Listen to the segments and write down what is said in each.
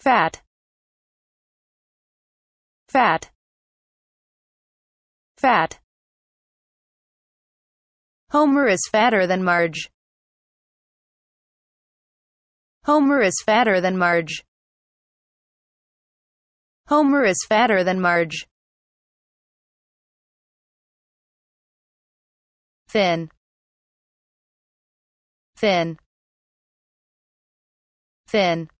fat fat fat Homer is fatter than Marge Homer is fatter than Marge Homer is fatter than Marge thin thin thin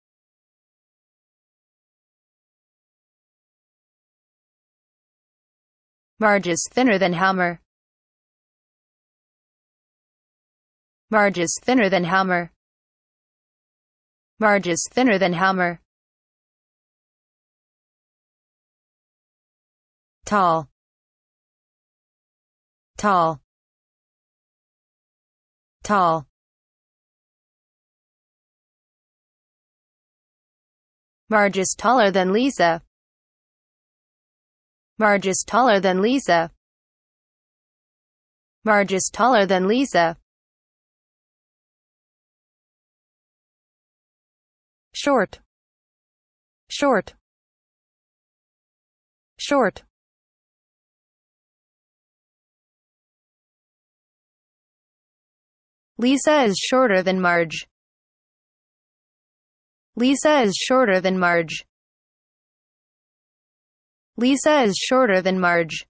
Marge is thinner than Helmer. Marge is thinner than Helmer. Marge is thinner than Helmer. Tall. Tall. Tall. Marge is taller than Lisa. Marge is taller than Lisa. Marge is taller than Lisa. Short. Short. Short. Lisa is shorter than Marge. Lisa is shorter than Marge. Lisa is shorter than Marge.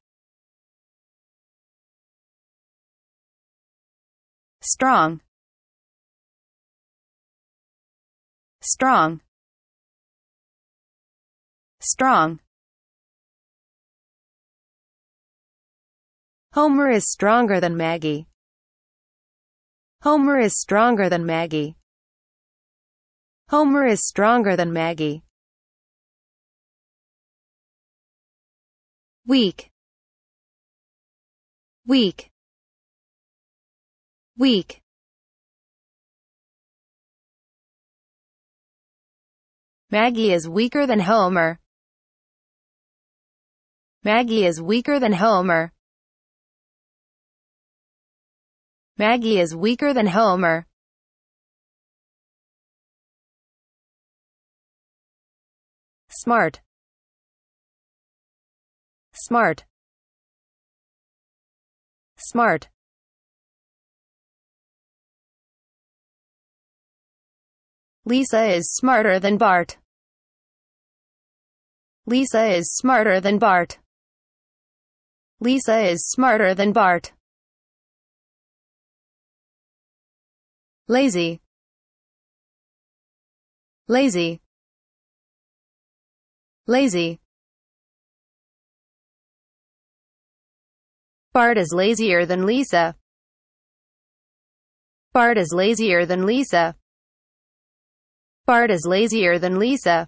Strong. Strong. Strong. Homer is stronger than Maggie. Homer is stronger than Maggie. Homer is stronger than Maggie. weak weak weak Maggie is weaker than Homer. Maggie is weaker than Homer. Maggie is weaker than Homer. Smart smart smart Lisa is smarter than Bart Lisa is smarter than Bart Lisa is smarter than Bart lazy lazy lazy Bart is lazier than Lisa. Bart is lazier than Lisa. Bart is lazier than Lisa.